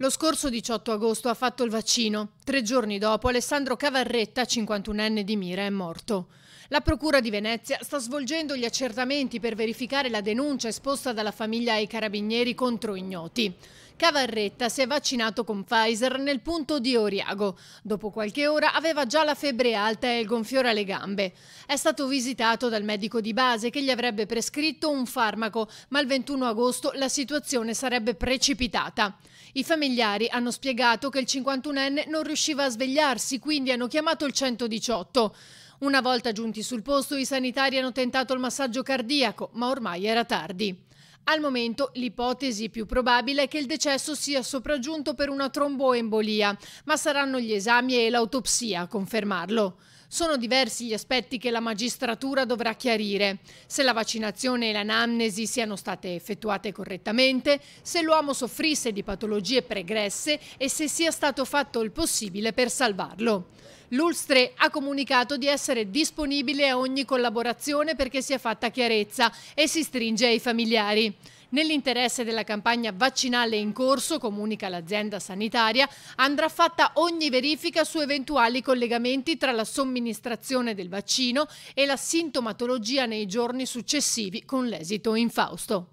Lo scorso 18 agosto ha fatto il vaccino. Tre giorni dopo Alessandro Cavarretta, 51enne di Mira, è morto. La Procura di Venezia sta svolgendo gli accertamenti per verificare la denuncia esposta dalla famiglia ai carabinieri contro ignoti. Cavarretta si è vaccinato con Pfizer nel punto di Oriago. Dopo qualche ora aveva già la febbre alta e il gonfiore alle gambe. È stato visitato dal medico di base che gli avrebbe prescritto un farmaco, ma il 21 agosto la situazione sarebbe precipitata. I familiari familiari hanno spiegato che il 51enne non riusciva a svegliarsi, quindi hanno chiamato il 118. Una volta giunti sul posto, i sanitari hanno tentato il massaggio cardiaco, ma ormai era tardi. Al momento l'ipotesi più probabile è che il decesso sia sopraggiunto per una tromboembolia, ma saranno gli esami e l'autopsia a confermarlo. Sono diversi gli aspetti che la magistratura dovrà chiarire, se la vaccinazione e l'anamnesi siano state effettuate correttamente, se l'uomo soffrisse di patologie pregresse e se sia stato fatto il possibile per salvarlo. L'Ulstre ha comunicato di essere disponibile a ogni collaborazione perché sia fatta chiarezza e si stringe ai familiari. Nell'interesse della campagna vaccinale in corso, comunica l'azienda sanitaria, andrà fatta ogni verifica su eventuali collegamenti tra la somministrazione del vaccino e la sintomatologia nei giorni successivi con l'esito infausto.